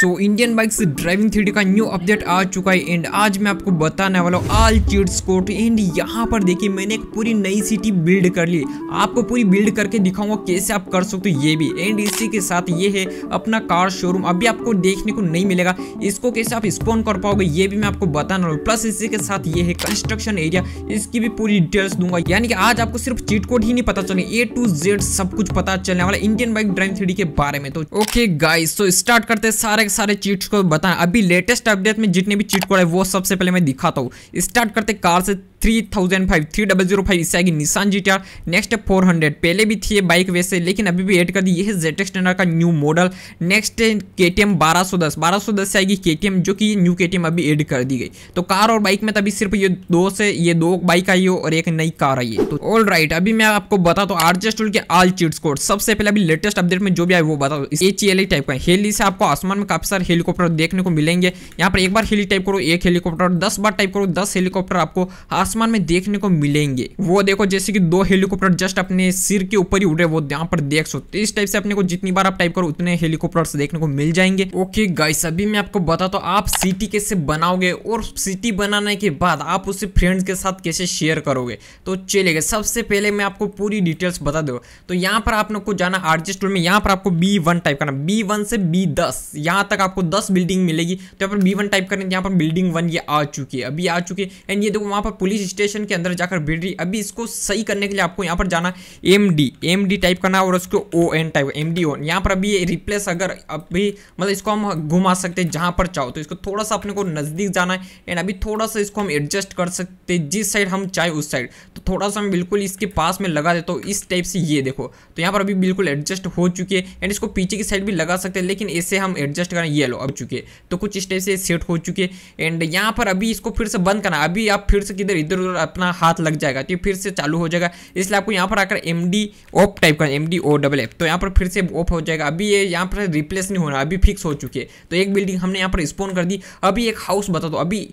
सो Indian bikes driving three का new update आ चुका है एंड आज मैं आपको बताने वाला हूँ आल चीट्स कोट एंड यहाँ पर देखिए मैंने एक पूरी नई सिटी बिल्ड कर ली आपको पूरी बिल्ड करके दिखाऊंगा कैसे आप कर सकते हो ये भी एंड इसी के साथ ये है अपना कार शोरूम अभी आपको देखने को नहीं मिलेगा इसको कैसे आप स्पॉन कर पाओगे ये भी मैं आपको बताने वाला हूँ प्लस इसी के साथ ये है कंस्ट्रक्शन एरिया इसकी भी पूरी डिटेल्स दूंगा यानी कि आज आपको सिर्फ चीट कोड ही नहीं पता चले ए टू जेड सब कुछ पता चलने वाला इंडियन बाइक ड्राइविंग थ्री के बारे में तो ओके गाइस तो स्टार्ट करते सारे सारे चीट्स को बताएं अभी लेटेस्ट अपडेट में जितने भी चीट कोड है वो सबसे पहले मैं दिखाता हूँ स्टार्ट करते कार से three thousand five three double zero five इससे आएगी Nissan G T R next है फोर हंड्रेड पहले भी थी ये बाइक वैसे लेकिन अभी भी ऐड कर दी ये है जेट एक्सटेंडर का न्यू मॉडल नेक्स्ट है के टी एम बारह सौ दस बारह सौ दस से आएगी के टी एम जो कि न्यू के टी एम अभी ऐड कर दी गई तो कार और बाइक में तो अभी सिर्फ ये दो से ये दो बाइक आई हो और एक नई कार आई है तो ऑल राइट अभी मैं आपको बता दो आरजे स्टूल के आल चीट स्कोर सबसे पहले अभी लेटेस्ट अपडेट में जो भी आए वो बताओ ये ची टाइप का हेली से आपको आसमान में काफ़ी सारे हेलीकॉप्टर देखने को मिलेंगे यहाँ पर एक बार हेली टाइप करो एक हेलीकॉप्टर दस बार टाइप करो दस हेलीकॉप्टर आपको आसमान में देखने को मिलेंगे वो देखो जैसे कि दो हेलीकॉप्टर जस्ट अपने सिर के ऊपर ही उड़े वो यहाँ पर देख सकते इस टाइप से अपने को जितनी बार आप टाइप करो उतने हेलीकॉप्टर देखने को मिल जाएंगे ओके गाइस अभी मैं आपको बता तो आप सिटी कैसे बनाओगे और सिटी बनाने के बाद आप उसे फ्रेंड्स के साथ कैसे शेयर करोगे तो चलेगा सबसे पहले मैं आपको पूरी डिटेल्स बता दो तो यहाँ पर आप लोग को जाना आरजी स्टोर में यहाँ पर आपको बी वन टाइप करना बी वन से बी दस यहाँ तक आपको दस बिल्डिंग मिलेगी तो यहाँ पर बी टाइप करें तो यहाँ पर बिल्डिंग वन ये आ चुकी है अभी आ चुकी है एंड ये देखो वहाँ पर पुलिस स्टेशन के अंदर जाकर भीड़ रही अभी इसको सही करने के लिए आपको यहाँ पर जाना M D M D type करना और उसको O N type M D O यहाँ पर अभी ये रिप्लेस अगर अभी मतलब इसको हम घुमा सकते हैं जहाँ पर चाहो तो इसको थोड़ा सा अपने को नज़दीक जाना है एंड अभी थोड़ा सा इसको हम एडजस्ट कर सकते हैं जिस साइड हम चाहे उस साइड तो थोड़ा सा हम बिल्कुल इसके पास में लगा देता तो हूँ इस टाइप से ये देखो तो यहाँ पर अभी बिल्कुल एडजस्ट हो चुकी है एंड इसको पीछे की साइड भी लगा सकते हैं लेकिन ऐसे हम एडजस्ट करना ये येलो अब चुके तो कुछ इस से सेट हो चुके एंड यहाँ पर अभी इसको फिर से बंद करना अभी आप फिर से किधर इधर उधर अपना हाथ लग जाएगा तो फिर से चालू हो जाएगा इसलिए आपको यहाँ पर आकर एम डी ओप टाइप करना M D O double F तो यहाँ पर फिर से ऑफ हो जाएगा अभी ये यहाँ पर रिप्लेस नहीं होना अभी फिक्स हो चुके तो एक बिल्डिंग हमने यहाँ पर स्पोन कर दी अभी एक हाउस बता दो अभी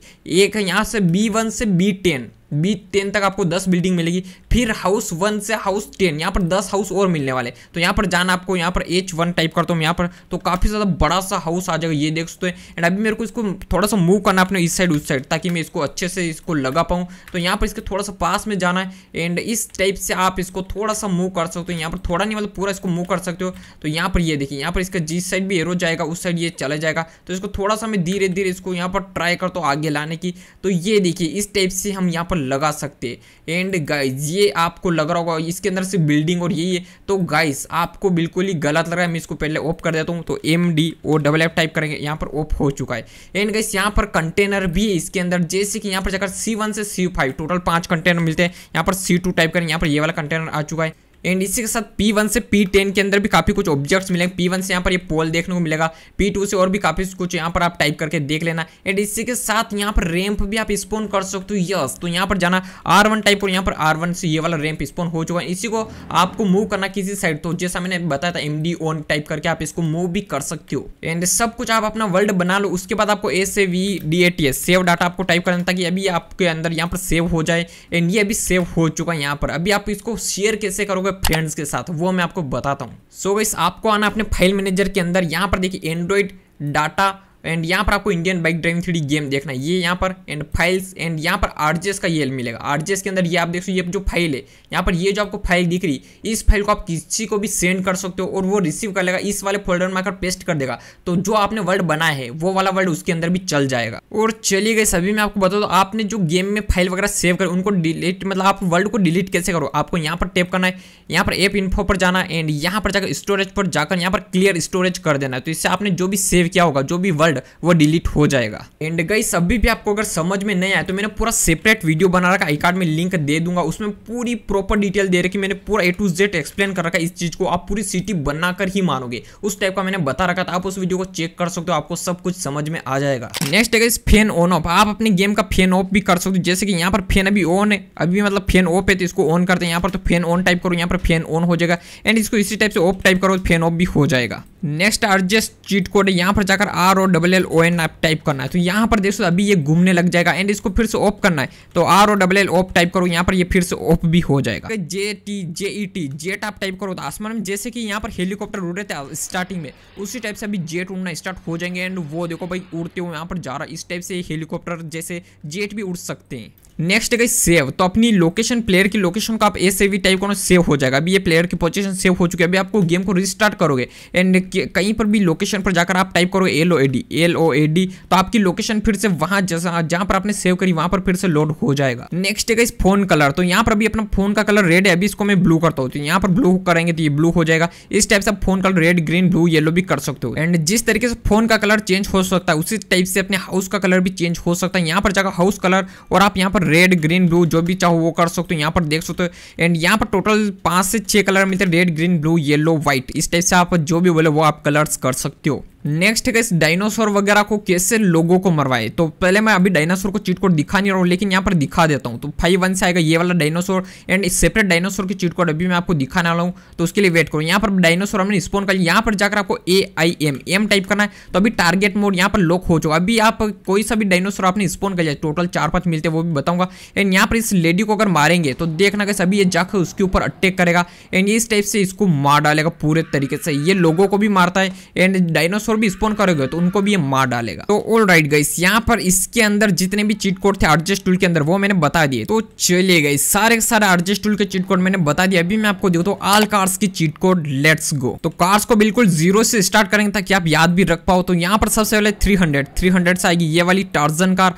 एक यहाँ से बी वन से बी टेन बी टेन तक आपको दस बिल्डिंग मिलेगी फिर हाउस वन से हाउस टेन यहाँ पर दस हाउस और मिलने वाले तो यहाँ पर जाना आपको यहाँ पर एच वन टाइप करता हूँ यहाँ पर तो काफ़ी ज़्यादा बड़ा सा हाउस आ जाएगा ये देख सकते हैं एंड अभी मेरे को इसको थोड़ा सा मूव करना अपने इस साइड उस साइड ताकि मैं इसको अच्छे से इसको लगा पाऊँ तो यहाँ पर इसके थोड़ा सा पास में जाना है एंड इस टाइप से आप इसको थोड़ा सा मूव कर सकते हो यहाँ पर थोड़ा नहीं मतलब पूरा इसको मूव कर सकते हो तो यहाँ पर ये देखिए यहाँ पर इसका जिस साइड भी एरो जाएगा उस साइड ये चला जाएगा तो इसको थोड़ा सा मैं धीरे धीरे इसको यहाँ पर ट्राई करता हूँ आगे लाने की तो ये देखिए इस टाइप से हम यहाँ पर पर लगा सकते एंड गाइज ये आपको लग रहा होगा इसके अंदर सिर्फ बिल्डिंग और यही है तो गाइस आपको बिल्कुल ही गलत लग रहा है मैं इसको पहले ऑफ कर देता हूँ तो M D O double F type करेंगे यहाँ पर ऑफ हो चुका है एंड गाइस यहाँ पर कंटेनर भी है इसके अंदर जैसे कि यहाँ पर जाकर सी वन से सी फाइव टोटल पाँच कंटेनर मिलते हैं यहाँ पर सी टू टाइप करें यहाँ पर ये वाला कंटेनर आ चुका है एंड इसी के साथ P1 से P10 के अंदर भी काफ़ी कुछ ऑब्जेक्ट्स मिलेंगे P1 से यहाँ पर ये पोल देखने को मिलेगा P2 से और भी काफ़ी कुछ यहाँ पर आप टाइप करके देख लेना एंड इसी के साथ यहाँ पर रैंप भी आप स्पोन कर सकते हो यस तो यहाँ पर जाना R1 टाइप और यहाँ पर R1 से ये वाला रैंप स्पोन हो चुका है इसी को आपको मूव करना किसी साइड तो जैसा मैंने बताया था एम ऑन टाइप करके आप इसको मूव भी कर सकते हो एंड सब कुछ आप अपना वर्ल्ड बना लो उसके बाद आपको S A V D A T S save data आपको टाइप करना ताकि अभी आपके अंदर यहाँ पर सेव हो जाए एंड ये अभी सेव हो चुका है यहाँ पर अभी आप इसको शेयर कैसे करोगे होगा फ्रेंड्स के साथ वो मैं आपको बताता हूँ सो so, आपको आना अपने फाइल मैनेजर के अंदर यहाँ पर देखिए एंड्रॉइड डाटा एंड यहाँ पर आपको Indian bike driving three game देखना है ये यहाँ पर एंड फाइल्स एंड यहाँ पर आर का ये मिलेगा आर के अंदर ये आप देख सकते ये जो फाइल है यहाँ पर ये जो आपको फाइल दिख रही इस फाइल को आप किसी को भी सेंड कर सकते हो और वो रिसीव कर लेगा इस वाले फोल्डर में आकर पेस्ट कर देगा तो जो आपने वर्ड बनाया है वो वाला वर्ड उसके अंदर भी चल जाएगा और चलिए गए सभी मैं आपको बता दो आपने जो गेम में फाइल वगैरह सेव कर उनको डिलीट मतलब आप वर्ल्ड को डिलीट कैसे करो आपको यहाँ पर टेप करना है यहाँ पर एप इन्फो पर जाना एंड यहाँ पर जाकर स्टोरेज पर जाकर यहाँ पर क्लियर स्टोरेज कर देना है तो इससे आपने जो भी सेव किया होगा जो भी वर्ड वर्ड वो डिलीट हो जाएगा एंड गई सभी भी आपको अगर समझ में नहीं आया तो मैंने पूरा सेपरेट वीडियो बना रखा आई कार्ड में लिंक दे दूंगा उसमें पूरी प्रॉपर डिटेल दे रखी मैंने पूरा ए टू जेड एक्सप्लेन कर रखा इस चीज को आप पूरी सिटी बनाकर ही मानोगे उस टाइप का मैंने बता रखा था आप उस वीडियो को चेक कर सकते हो आपको सब कुछ समझ में आ जाएगा नेक्स्ट है इस फैन ऑन ऑफ आप अपने गेम का फेन ऑफ भी कर सकते हो जैसे कि यहाँ पर फेन अभी ऑन है अभी मतलब फेन ऑफ है तो इसको ऑन करते हैं यहाँ पर तो फेन ऑन टाइप करो यहाँ पर फेन ऑन हो जाएगा एंड इसको इसी टाइप से ऑफ टाइप करो फेन तो ऑफ भी हो जाएगा नेक्स्ट अर्जेस्ट चीट कोड है यहाँ पर जाकर आर और double double L O N आप टाइप करना है तो यहाँ पर देखो अभी ये घूमने लग जाएगा एंड इसको फिर से ऑफ करना है तो R O double L off type करो यहाँ पर ये फिर से ऑफ भी हो जाएगा J T J E T jet आप टाइप करो तो आसमान में जैसे कि यहाँ पर हेलीकॉप्टर उड़ रहे थे स्टार्टिंग में उसी टाइप से अभी जेट उड़ना स्टार्ट हो जाएंगे एंड वो देखो भाई उड़ते हुए यहाँ पर जा रहा इस टाइप से हेलीकॉप्टर जैसे जेट भी उड़ सकते हैं नेक्स्ट है सेव तो अपनी लोकेशन प्लेयर की लोकेशन को आप ए सेवी टाइप करो सेव हो जाएगा अभी ये प्लेयर की पोजीशन सेव हो चुकी है अभी आपको गेम को रिस्टार्ट करोगे एंड कहीं पर भी लोकेशन पर जाकर आप टाइप करो L O A D L O A D तो आपकी लोकेशन फिर से वहां जैसा जहां पर आपने सेव करी वहां पर फिर से लोड हो जाएगा नेक्स्ट है इस फोन कलर तो यहाँ पर अभी अपना फोन का कलर रेड है अभी इसको मैं ब्लू करता हूँ तो यहाँ पर ब्लू करेंगे तो ये ब्लू हो जाएगा इस टाइप से आप phone colour red green blue yellow भी कर सकते हो एंड जिस तरीके से फोन का कलर चेंज हो सकता है उसी टाइप से अपने हाउस का कलर भी चेंज हो सकता है यहाँ पर जाकर हाउस कलर और आप यहाँ पर रेड ग्रीन ब्लू जो भी चाहो वो कर सकते हो यहाँ पर देख सकते हो एंड यहाँ पर टोटल पाँच से छह कलर मिलते हैं red green blue yellow white इस टाइप से आप जो भी बोले वो आप कलर्स कर सकते हो नेक्स्ट है डायनासोर वगैरह को कैसे लोगों को मरवाए तो पहले मैं अभी डायनासोर को चीट कोड दिखा नहीं रहा हूँ लेकिन यहाँ पर दिखा देता हूँ तो फाइव वन से आएगा ये वाला डायनासोर एंड सेपरेट डायनासोर की चीट कोड अभी मैं आपको दिखाने वाला हूँ तो उसके लिए वेट करूँ यहाँ पर डायनासोर हमने स्पोन कर यहाँ पर जाकर आपको A I M M type करना है तो अभी टारगेट मोड यहाँ पर लॉक हो चुका अभी आप कोई सा भी डायनासोर आपने स्पोन कर जाए टोटल चार पाँच मिलते वो भी बताऊँगा एंड यहाँ पर इस लेडी को अगर मारेंगे तो देखना कैसे अभी ये जाकर उसके ऊपर अटैक करेगा एंड इस टाइप से इसको मार डालेगा पूरे तरीके से ये लोगों को भी मारता है एंड डायनासोर और भी स्पोन करोगे तो उनको भी ये मार डालेगा तो ऑल राइट गाइस यहाँ पर इसके अंदर जितने भी चीट कोड थे एडजस्ट टूल के अंदर वो मैंने बता दिए तो चलिए गई सारे सारे एडजस्ट टूल के चीट कोड मैंने बता दिया अभी मैं आपको देखो हूँ ऑल कार्स की चीट कोड लेट्स गो तो कार्स को बिल्कुल जीरो से स्टार्ट करेंगे ताकि आप याद भी रख पाओ तो यहाँ पर सबसे पहले थ्री हंड्रेड थ्री हंड्रेड से आएगी ये वाली टार्जन कार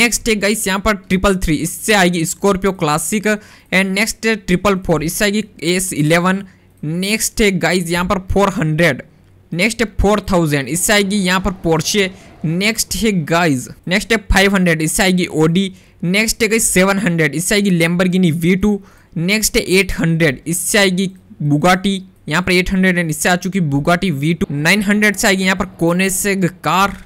नेक्स्ट है गाइस यहाँ पर ट्रिपल थ्री इससे आएगी स्कॉर्पियो क्लासिक एंड नेक्स्ट है ट्रिपल फोर इससे आएगी एस इलेवन नेक्स्ट है गाइस यहाँ पर फोर हंड्रेड नेक्स्ट है फोर थाउजेंड इससे आएगी यहाँ पर पोर्शे नेक्स्ट है गाइज नेक्स्ट है फाइव हंड्रेड इससे आएगी ओडी नेक्स्ट है गई सेवन हंड्रेड इससे आएगी लेम्बरगिनी वी टू नेक्स्ट है एट हंड्रेड इससे आएगी बुगाटी यहाँ पर हंड्रेड एंड इससे आ चुकी Bugatti V two nine hundred से आएगी यहाँ पर कोने से कार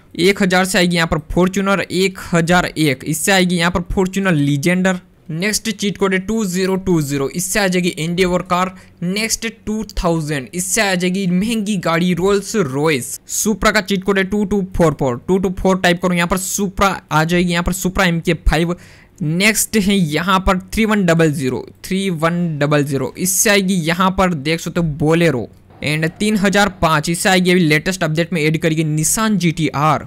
हजार से आएगी यहाँ पर फॉर्चूनर एक इससे आएगी यहाँ पर Fortuner Legender next cheat code है टू जीरो टू जीरो इससे आ जाएगी Endeavour car next two thousand इससे आ जाएगी महंगी गाड़ी रोल्स रॉयस सुप्रा का चीट कोड है two two four four two two four type करो यहाँ पर सुप्रा आ जाएगी यहाँ पर Supra M K five next है यहाँ पर three one double zero three one double zero इससे आएगी यहाँ पर देख सकते हो बोलेरो एंड तीन हजार पाँच इससे आएगी अभी लेटेस्ट अपडेट में एड करेगी Nissan G T R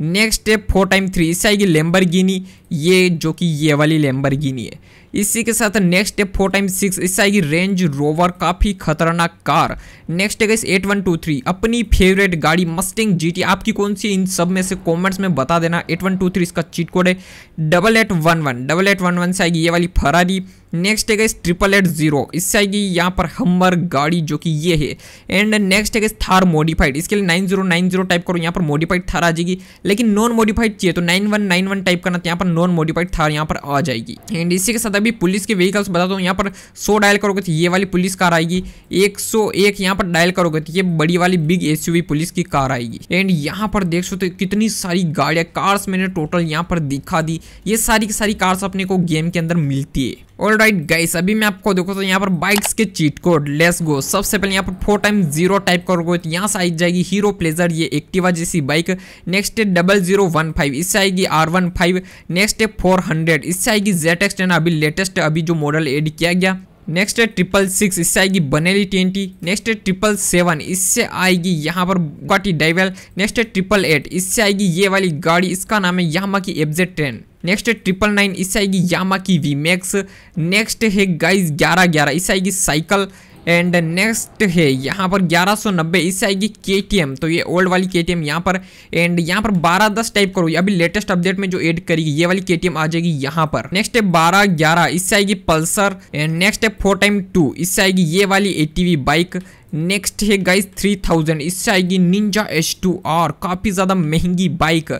next है फोर टाइम थ्री इससे आएगी गिनी ये जो कि ये वाली गिनी है इसी के साथ नेक्स्ट है फोर टाइम सिक्स इससे आएगी रेंज रोवर काफ़ी खतरनाक कार नेक्स्ट है एट वन टू थ्री अपनी फेवरेट गाड़ी मस्टिंग जीटी आपकी कौन सी इन सब में से कमेंट्स में बता देना एट वन टू थ्री इसका चीट कोड है double eight one one double eight one one से आएगी ये वाली फरारी नेक्स्ट है ट्रिपल एट जीरो इससे आएगी यहाँ पर हमर गाड़ी जो कि ये है एंड नेक्स्ट है थार मॉडिफाइड इसके लिए nine zero nine zero type करो यहाँ पर मॉडिफाइड थार आ जाएगी लेकिन नॉन मॉडिफाइड चाहिए तो nine one nine one type करना तो यहाँ पर नॉन मॉडिफाइड थार यहाँ पर आ जाएगी एंड इसी के साथ अभी पुलिस के व्हीकल्स बता दो यहाँ पर सौ डायल करोगे तो ये वाली पुलिस कार आएगी एक सौ एक यहाँ पर डायल करोगे तो ये बड़ी वाली बिग एस पुलिस की कार आएगी एंड यहाँ पर देख सो तो कितनी सारी गाड़ियाँ कार्स मैंने टोटल यहाँ पर दिखा दी ये सारी की सारी कार्स अपने को गेम के अंदर मिलती है और राइट गाइस अभी मैं आपको देखो तो यहाँ पर बाइक्स के चीट कोड लेस गो सबसे पहले यहाँ पर फोर टाइम जीरो टाइप करोगे तो यहाँ से आई जाएगी हीरो प्लेजर ये एक्टिवा जैसी बाइक नेक्स्ट है डबल जीरो वन फाइव इससे आएगी आर वन फाइव नेक्स्ट है फोर हंड्रेड इससे आएगी जेट एक्स टेन अभी लेटेस्ट अभी जो मॉडल एड किया गया नेक्स्ट है ट्रिपल सिक्स इससे आएगी बनेली टी नेक्स्ट है ट्रिपल सेवन इससे आएगी यहाँ पर गाटी डाइवेल नेक्स्ट है ट्रिपल एट इससे आएगी ये वाली गाड़ी इसका नाम है यामा की एफजेड ट्रेन नेक्स्ट है ट्रिपल नाइन इससे आएगी यामा की वी मैक्स नेक्स्ट है गाइज ग्यारह ग्यारह इससे आएगी साइकिल एंड नेक्स्ट है यहाँ पर 1190 इससे आएगी के तो ये ओल्ड वाली के टी एम यहाँ पर एंड यहाँ पर बारह दस टाइप करो अभी लेटेस्ट अपडेट में जो एड करेगी ये वाली के आ जाएगी यहाँ पर नेक्स्ट है बारह ग्यारह इससे आएगी पल्सर एंड नेक्स्ट है फोर टाइम टू इससे आएगी ये वाली ए बाइक नेक्स्ट है गाइस 3000 इससे आएगी निंजा एच टू आर काफ़ी ज़्यादा महंगी बाइक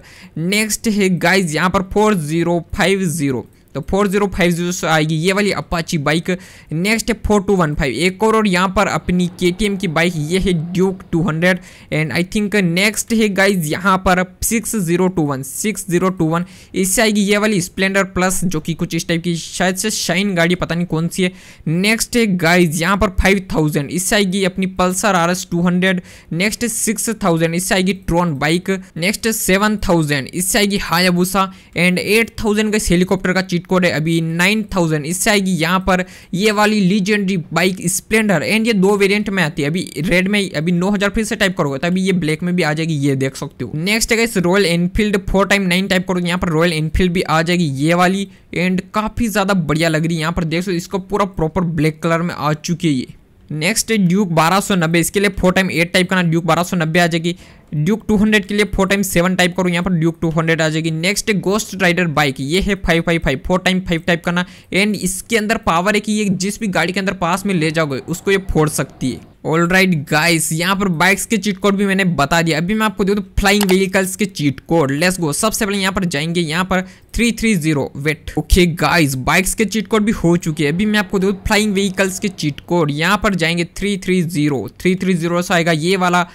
नेक्स्ट है गाइस यहाँ पर 4050 तो 4050 से आएगी ये वाली अपाची बाइक नेक्स्ट है 4215 एक और और यहाँ पर अपनी के की बाइक ये है Duke 200 and I think next है गाइज यहाँ पर 6021 6021 इससे आएगी ये वाली स्प्लेंडर प्लस जो कि कुछ इस टाइप की शायद से शाइन गाड़ी पता नहीं कौन सी है नेक्स्ट है गाइज यहाँ पर थाउजेंड इससे आएगी अपनी Pulsar R S next six six इससे आएगी Tron bike next seven seven इससे आएगी हायाबूसा एंड एट थाउजेंड का हेलीकॉप्टर का चीट कोड है अभी नाइन थाउजेंड इससे आएगी यहाँ पर ये वाली लीजेंडरी बाइक स्प्लेंडर एंड ये दो वेरिएंट में आती है अभी रेड में अभी नौ हजार फिर से टाइप करोगे तो अभी ये ब्लैक में भी आ जाएगी ये देख सकते हो नेक्स्ट है Royal Enfield four time nine type करोगे यहाँ पर रॉयल एनफील्ड भी आ जाएगी ये वाली एंड काफी ज्यादा बढ़िया लग रही है यहाँ पर देख सो इसको पूरा प्रॉपर ब्लैक कलर में आ चुकी है ये नेक्स्ट ड्यूक 1290 इसके लिए फोर टाइम एट टाइप करना ड्यूक 1290 आ जाएगी ड्यूक 200 के लिए फोर टाइम सेवन टाइप करो यहाँ पर ड्यूक 200 आ जाएगी नेक्स्ट गोस्ट राइडर बाइक ये है five five five four time five type करना एंड इसके अंदर पावर है कि ये जिस भी गाड़ी के अंदर पास में ले जाओगे उसको ये फोड़ सकती है ऑल राइट गाइस यहाँ पर बाइक्स के चीट कोड भी मैंने बता दिया अभी मैं आपको दे दूँ फ्लाइंग व्हीकल्स के चीट कोड लेट्स गो सबसे पहले यहाँ पर जाएंगे यहाँ पर three three zero wait okay guys bikes के चीट कोड भी हो चुके हैं अभी मैं आपको दे दूँ फ्लाइंग व्हीकल्स के चीट कोड यहाँ पर जाएंगे three three zero three three zero से आएगा ये वाला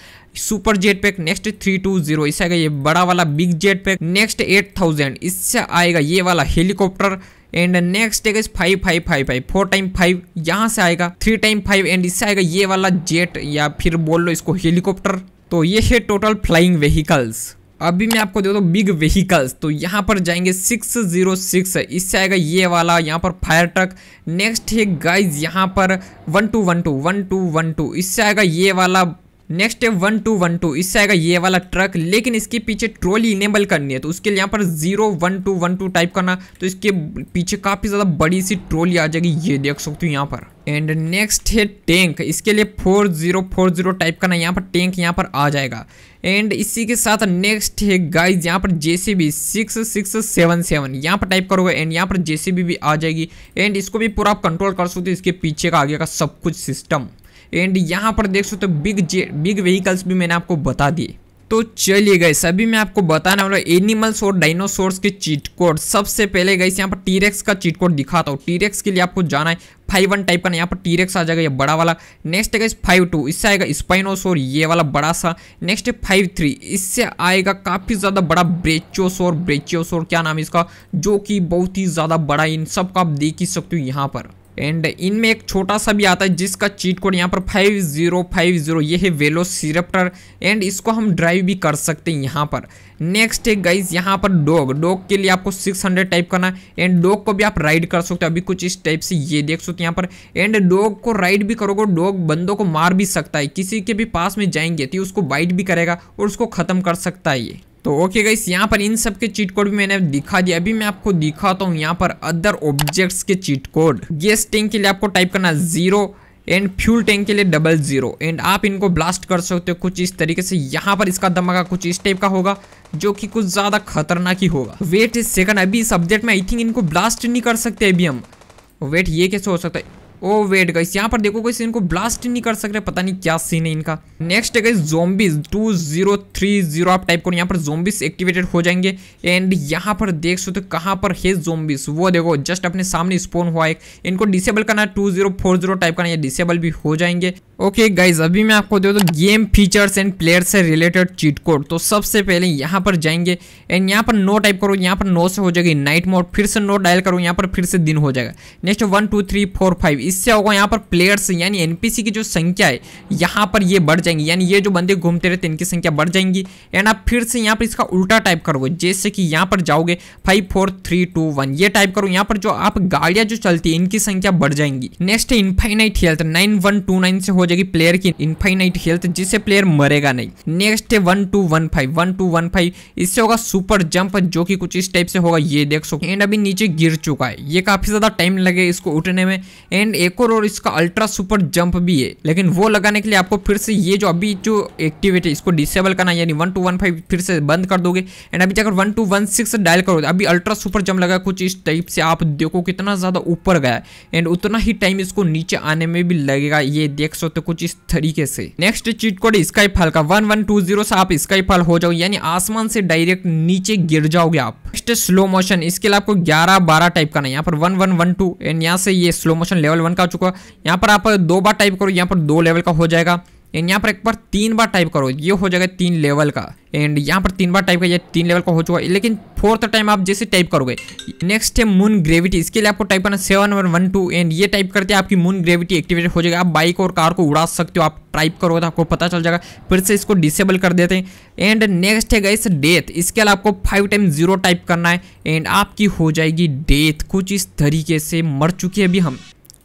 super jet pack next three two zero इससे आएगा ये बड़ा वाला big jet pack next eight thousand इससे आएगा ये वाला हेलीकॉप्टर एंड नेक्स्ट है five five five five four time five यहाँ से आएगा थ्री टाइम फाइव एंड इससे आएगा ये वाला जेट या फिर बोल लो इसको हेलीकॉप्टर तो ये है टोटल फ्लाइंग व्हीकल्स अभी मैं आपको देता हूँ बिग व्हीकल्स तो यहाँ पर जाएंगे 606 इससे आएगा ये वाला यहाँ पर फायर ट्रक नेक्स्ट है गाइज यहाँ पर one two one two one two one two इससे आएगा ये वाला नेक्स्ट है वन टू वन टू इससे आएगा ये वाला ट्रक लेकिन इसके पीछे ट्रॉली इनेबल करनी है तो उसके लिए यहाँ पर zero one two one two type करना तो इसके पीछे काफ़ी ज़्यादा बड़ी सी ट्रॉली आ जाएगी ये देख सकते हो यहाँ पर एंड नेक्स्ट है टैंक इसके लिए four zero four zero type करना यहाँ पर टैंक यहाँ पर आ जाएगा एंड इसी के साथ नेक्स्ट है गाइज यहाँ पर J C B six six seven seven यहाँ पर टाइप करोगे एंड यहाँ पर जे सी बी भी आ जाएगी एंड इसको भी पूरा आप कंट्रोल कर सकते हो इसके पीछे का आगे का सब कुछ सिस्टम एंड यहाँ पर देख सकते हो तो बिग जे बिग व्हीकल्स भी मैंने आपको बता दिए तो चलिए गए सभी मैं आपको बताने वाला एनिमल्स और डाइनोसोर्स के चीट कोड सबसे पहले गई यहाँ पर टीरेक्स का चीट कोड दिखाता हूँ टीरेक्स के लिए आपको जाना है फाइव वन टाइप का यहाँ पर टीरेक्स आ जाएगा ये बड़ा वाला नेक्स्ट है इस फाइव टू इससे आएगा स्पाइनोसोर ये वाला बड़ा सा नेक्स्ट है फाइव थ्री इससे आएगा काफ़ी ज़्यादा बड़ा ब्रेचोसोर ब्रेचियोसोर क्या नाम है इसका जो कि बहुत ही ज़्यादा बड़ा इन सब का आप देख ही सकते हो यहाँ पर एंड इनमें एक छोटा सा भी आता है जिसका चीट कोड यहाँ पर फाइव ज़ीरो फाइव ज़ीरो ये है वेलो सिरप्टर एंड इसको हम ड्राइव भी कर सकते हैं यहाँ पर नेक्स्ट है गाइज यहाँ पर डॉग डॉग के लिए आपको सिक्स हंड्रेड टाइप करना एंड डॉग को भी आप राइड कर सकते हो अभी कुछ इस टाइप से ये देख सकते हो यहाँ पर एंड डॉग को राइड भी करोगे डॉग बंदों को मार भी सकता है किसी के भी पास में जाएंगे तो उसको बाइट भी करेगा और उसको ख़त्म कर सकता है ये तो ओके गाइस यहाँ पर इन सब के चीट कोड भी मैंने दिखा दिया अभी मैं आपको दिखाता हूँ यहाँ पर अदर ऑब्जेक्ट्स के चीट कोड गैस टैंक के लिए आपको टाइप करना जीरो एंड फ्यूल टैंक के लिए डबल जीरो एंड आप इनको ब्लास्ट कर सकते हो कुछ इस तरीके से यहाँ पर इसका धमाका कुछ इस टाइप का होगा जो कि कुछ ज़्यादा खतरनाक ही होगा वेट इस सेकंड अभी इस अपडेट में आई थिंक इनको ब्लास्ट नहीं कर सकते अभी हम वेट ये कैसे हो सकता है ओ वेट गई यहाँ पर देखो कोई इनको ब्लास्ट नहीं कर सक रहे पता नहीं क्या सीन है इनका नेक्स्ट है zombies two zero three zero आप टाइप करो यहाँ पर जोम्बिस एक्टिवेटेड हो जाएंगे एंड यहाँ पर देख सकते हो कहाँ पर है जोम्बिस वो देखो जस्ट अपने सामने स्पोन हुआ एक इनको डिसेबल करना two zero four zero type करना ये डिसेबल भी हो जाएंगे ओके okay गाइज अभी मैं आपको दे दूँ तो गेम फीचर्स एंड प्लेयर से रिलेटेड चीट कोड तो सबसे पहले यहाँ पर जाएंगे एंड यहाँ पर नो टाइप करो यहाँ पर नो से हो जाएगी नाइट मोड फिर से नो डायल करो यहाँ पर फिर से दिन हो जाएगा next one two three four five इससे होगा यहाँ पर प्लेयर्स यानी एनपीसी की जो संख्या है यहाँ पर ये बढ़ जाएंगी यानी ये जो बंदे घूमते रहते इनकी संख्या बढ़ जाएंगी एंड आप फिर से यहाँ पर इसका उल्टा टाइप करोगे जैसे कि यहाँ पर जाओगे five four three two one ये टाइप करो यहाँ पर जो आप गाड़ियाँ जो चलती है इनकी संख्या बढ़ जाएंगी नेक्स्ट है infinite health nine one two nine से हो जाएगी प्लेयर की इनफाइनाइट हेल्थ जिससे प्लेयर मरेगा नहीं नेक्स्ट है one two one five one two one five इससे होगा सुपर जंप जो कि कुछ इस टाइप से होगा ये देख सको एंड अभी नीचे गिर चुका है ये काफी ज्यादा टाइम लगे इसको उठने में एंड एक और और इसका अल्ट्रा सुपर जंप भी है लेकिन वो लगाने के लिए आपको फिर से ये जो अभी जो एक्टिवेट है इसको डिसेबल करना यानी वन टू वन फाइव फिर से बंद कर दोगे एंड अभी जाकर one two one six dial करोगे अभी अल्ट्रा सुपर जंप लगा कुछ इस टाइप से आप देखो कितना ज़्यादा ऊपर गया एंड उतना ही टाइम इसको नीचे आने में भी लगेगा ये देख सकते कुछ इस तरीके से next cheat code sky fall का वन से आप स्काई फॉल हो जाओ यानी आसमान से डायरेक्ट नीचे गिर जाओगे आप नेक्स्ट स्लो मोशन इसके लिए आपको 11 12 टाइप का है यहाँ पर 1 1 1 2 एंड यहाँ से ये स्लो मोशन लेवल वन का हो चुका है यहाँ पर आप दो बार टाइप करो यहाँ पर दो लेवल का हो जाएगा एंड यहाँ पर एक बार तीन बार टाइप करो ये हो जाएगा तीन लेवल का एंड यहाँ पर तीन बार टाइप का ये तीन लेवल का हो चुका है लेकिन फोर्थ टाइम आप जैसे टाइप करोगे नेक्स्ट है मून ग्रेविटी इसके लिए आपको टाइप करना seven one one two and ये टाइप करते हैं आपकी मून ग्रेविटी एक्टिवेट हो जाएगा आप बाइक और कार को उड़ा सकते हो आप टाइप करोगे तो आपको पता चल जाएगा फिर से इसको डिसेबल कर देते हैं एंड नेक्स्ट है गाइस डेथ इसके लिए आपको फाइव टाइम जीरो टाइप करना है एंड आपकी हो जाएगी डेथ कुछ इस तरीके से मर चुके हैं अभी हम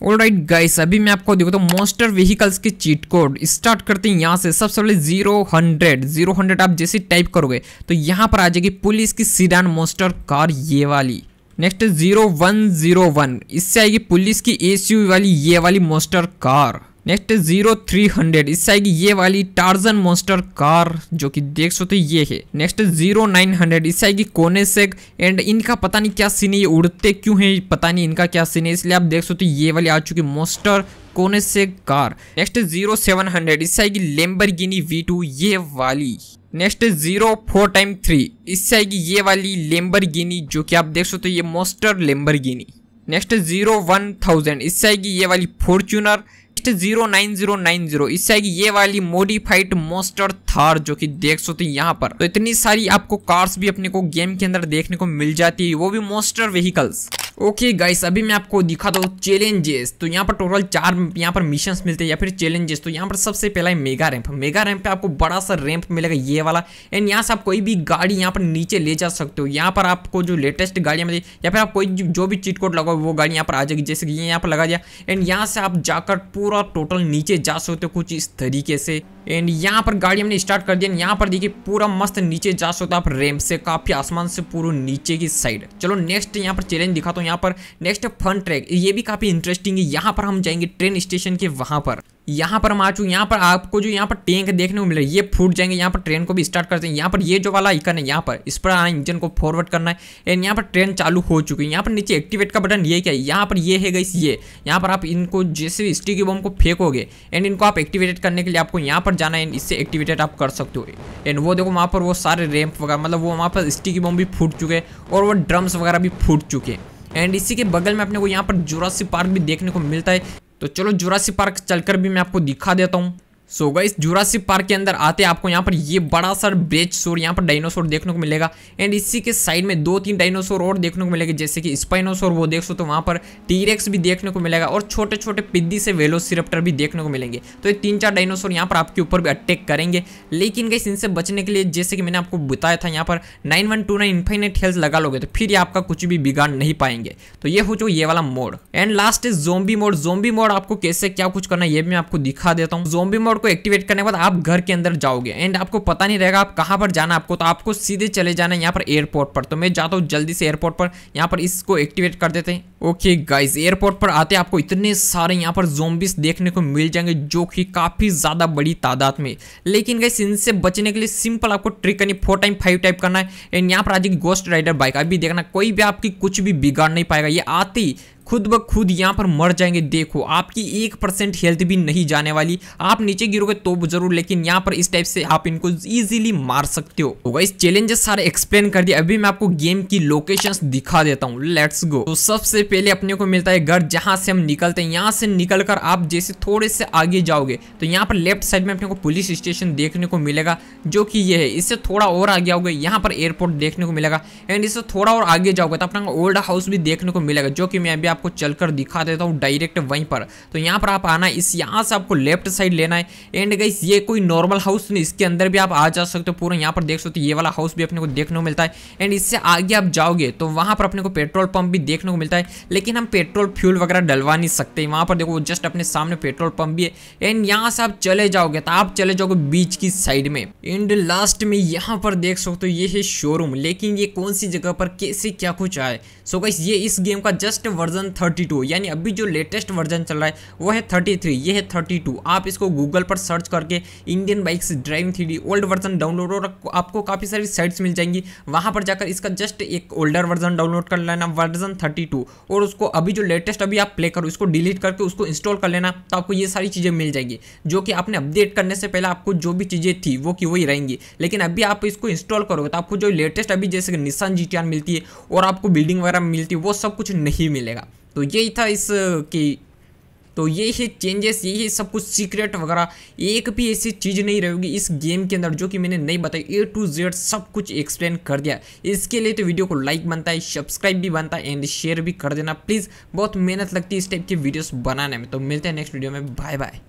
राइट गाइस अभी मैं आपको देखो तो मॉन्स्टर व्हीकल्स के चीट कोड स्टार्ट करते हैं यहाँ से सबसे पहले जीरो हंड्रेड जीरो हंड्रेड आप जैसे टाइप करोगे तो यहाँ पर आ जाएगी पुलिस की सीडान मॉन्स्टर कार ये वाली next zero one zero one इससे आएगी पुलिस की एसयूवी वाली ये वाली monster car next zero three hundred इससे आएगी ये वाली टार्जन मोस्टर कार जो कि देख सकते हो ये है नेक्स्ट जीरो नाइन हंड्रेड इससे आएगी कोने सेक एंड इनका पता नहीं क्या सीन है ये उड़ते क्यों है पता नहीं इनका क्या सीन है इसलिए आप देख सकते हो ये वाली आ चुकी मोस्टर कोने से car next zero seven hundred इससे आएगी लेम्बर गिनी वी टू ये वाली next zero four time three इससे आएगी ये वाली लेम्बर गिनी जो कि आप देख सकते हो ये monster Lamborghini next zero one thousand इससे आएगी ये वाली Fortuner next zero nine zero nine zero इससे आएगी ये वाली मोडिफाइड मोस्टर थार जो कि देख सकते हैं यहाँ पर तो इतनी सारी आपको कार्स भी अपने को गेम के अंदर देखने को मिल जाती है वो भी monster vehicles okay okay guys अभी मैं आपको दिखा दो चैलेंजेस तो यहाँ पर टोटल चार यहाँ पर मिशंस मिलते हैं या फिर चैलेंजेस तो यहाँ पर सबसे पहला है मेगा रैंप मेगा रैंप पे आपको बड़ा सा रैंप मिलेगा ये वाला एंड यहाँ से आप कोई भी गाड़ी यहाँ पर नीचे ले जा सकते हो यहाँ पर आपको जो लेटेस्ट गाड़ियाँ मिली या फिर आप कोई जो भी चिटकोट लगाओ वो गाड़ी यहाँ पर आ जाएगी जैसे कि ये यहाँ पर लगा दिया एंड यहाँ से आप जाकर पूरा आप टोटल नीचे जा सकते हो कुछ इस तरीके से एंड यहाँ पर गाड़ी हमने स्टार्ट कर दिया यहाँ पर देखिए पूरा मस्त नीचे जा सकते आप रेम से काफ़ी आसमान से पूरा नीचे की साइड चलो नेक्स्ट यहाँ पर चैलेंज दिखाता तो हूँ यहाँ पर नेक्स्ट फन ट्रैक ये भी काफ़ी इंटरेस्टिंग है यहाँ पर हम जाएंगे ट्रेन स्टेशन के वहां पर यहाँ पर हम आ चुके यहाँ पर आपको जो यहाँ पर टैंक देखने को मिल रहा है ये फूट जाएंगे यहाँ पर ट्रेन को भी स्टार्ट करते हैं यहाँ पर ये जो वाला आइकन है यहाँ पर इस पर इंजन को फॉरवर्ड करना है एंड यहाँ पर ट्रेन चालू हो चुकी है यहाँ पर नीचे एक्टिवेट का बटन ये क्या है यहाँ पर ये है गई ये यहाँ पर आप इनको जैसे स्टिक बम को फेंकोगे एंड इनको आप एक्टिवेट करने के लिए आपको यहाँ पर जाना है इससे एक्टिवेटेड आप कर सकते हो एंड वो देखो वहाँ पर वो सारे रैंप वगैरह मतलब वो वहाँ पर स्टिकी बम भी फूट चुके हैं और वो ड्रम्स वगैरह भी फूट चुके हैं एंड इसी के बगल में अपने को यहाँ पर जोरासी पार्क भी देखने को मिलता है तो चलो जोरासी पार्क चलकर भी मैं आपको दिखा देता हूँ so so guys Jurassic Park के अंदर आते आपको यहाँ पर ये बड़ा सर ब्रेच सोर यहाँ पर डायनासोर देखने को मिलेगा एंड इसी के साइड में दो तीन डायनासोर और देखने को मिलेगा जैसे कि स्पाइनोसोर वो देख सो तो वहाँ पर टीरेक्स भी देखने को मिलेगा और छोटे छोटे पिद्दी से सिरप्टर भी देखने को मिलेंगे तो ये तीन चार डायनासोर यहाँ पर आपके ऊपर भी अटैक करेंगे लेकिन गाइस इनसे बचने के लिए जैसे कि मैंने आपको बताया था यहाँ पर nine one two nine infinite health लगा लोगे तो फिर ये आपका कुछ भी बिगाड़ नहीं पाएंगे तो ये हो जो ये वाला mode and last is zombie mode zombie mode आपको कैसे क्या कुछ करना है ये भी मैं आपको दिखा देता हूँ जोम्बी मोड पासवर्ड को एक्टिवेट करने के बाद आप घर के अंदर जाओगे एंड आपको पता नहीं रहेगा आप कहाँ पर जाना आपको तो आपको सीधे चले जाना है यहाँ पर एयरपोर्ट पर तो मैं जाता हूँ जल्दी से एयरपोर्ट पर यहाँ पर इसको एक्टिवेट कर देते हैं ओके गाइज एयरपोर्ट पर आते आपको इतने सारे यहाँ पर जोम्बिस देखने को मिल जाएंगे जो कि काफ़ी ज़्यादा बड़ी तादाद में लेकिन गाइस इनसे बचने के लिए सिंपल आपको ट्रिक करनी फोर टाइम फाइव टाइप करना है एंड यहाँ पर आज गोस्ट राइडर बाइक अभी देखना कोई भी आपकी कुछ भी बिगाड़ नहीं पाएगा ये आती खुद ब खुद यहाँ पर मर जाएंगे देखो आपकी एक परसेंट हेल्थ भी नहीं जाने वाली आप नीचे गिरोगे तो जरूर लेकिन यहाँ पर इस टाइप से आप इनको इजीली मार सकते हो तो इस चैलेंजेस सारे एक्सप्लेन कर दिया अभी मैं आपको गेम की लोकेशन दिखा देता हूँ लेट्स गो तो सबसे पहले अपने को मिलता है घर जहाँ से हम निकलते हैं यहाँ से निकल कर आप जैसे थोड़े से आगे जाओगे तो यहाँ पर लेफ्ट साइड में अपने को पुलिस स्टेशन देखने को मिलेगा जो कि ये है इससे थोड़ा और आगे आओगे यहाँ पर एयरपोर्ट देखने को मिलेगा एंड इससे थोड़ा और आगे जाओगे तो अपना ओल्ड हाउस भी देखने को मिलेगा जो कि मैं अभी आप आपको चलकर दिखा देता हूँ डायरेक्ट वहीं पर तो यहाँ पर आप आना इस यहाँ से आपको लेफ्ट साइड लेना है एंड गाइस ये कोई नॉर्मल हाउस नहीं इसके अंदर भी आप आ जा सकते हो पूरा यहाँ पर देख सकते हो ये वाला हाउस भी अपने को देखने को मिलता है एंड इससे आगे आप जाओगे तो वहाँ पर अपने को पेट्रोल पंप भी देखने को मिलता है लेकिन हम पेट्रोल फ्यूल वगैरह डलवा नहीं सकते वहाँ पर देखो जस्ट अपने सामने पेट्रोल पंप भी है एंड यहाँ से आप चले जाओगे तो आप चले जाओगे बीच की साइड में एंड लास्ट में यहाँ पर देख सकते हो ये है शोरूम लेकिन ये कौन सी जगह पर कैसे क्या कुछ आए सो गाइस ये इस गेम का जस्ट वर्जन थर्टी 32 यानी अभी जो लेटेस्ट वर्जन चल रहा है वो है 33 ये है 32 आप इसको गूगल पर सर्च करके Indian bikes driving three old version download और आपको काफ़ी सारी साइट्स मिल जाएंगी वहाँ पर जाकर इसका जस्ट एक ओल्डर वर्जन डाउनलोड कर लेना वर्जन 32 और उसको अभी जो लेटेस्ट अभी आप प्ले करो इसको डिलीट करके उसको इंस्टॉल कर लेना तो आपको ये सारी चीज़ें मिल जाएगी जो कि आपने अपडेट करने से पहले आपको जो भी चीज़ें थी वो की वही रहेंगी लेकिन अभी आप इसको इंस्टॉल करोगे तो आपको जो लेटेस्ट अभी जैसे निशान जी मिलती है और आपको बिल्डिंग वगैरह मिलती है वो सब कुछ नहीं मिलेगा तो यही था इस की तो ये है चेंजेस ये है सब कुछ सीक्रेट वगैरह एक भी ऐसी चीज़ नहीं रहेगी इस गेम के अंदर जो कि मैंने नहीं बताई ए टू जेड सब कुछ एक्सप्लेन कर दिया इसके लिए तो वीडियो को लाइक बनता है सब्सक्राइब भी बनता है एंड शेयर भी कर देना प्लीज़ बहुत मेहनत लगती है इस टाइप की वीडियोस बनाने में तो मिलते हैं नेक्स्ट वीडियो में बाय बाय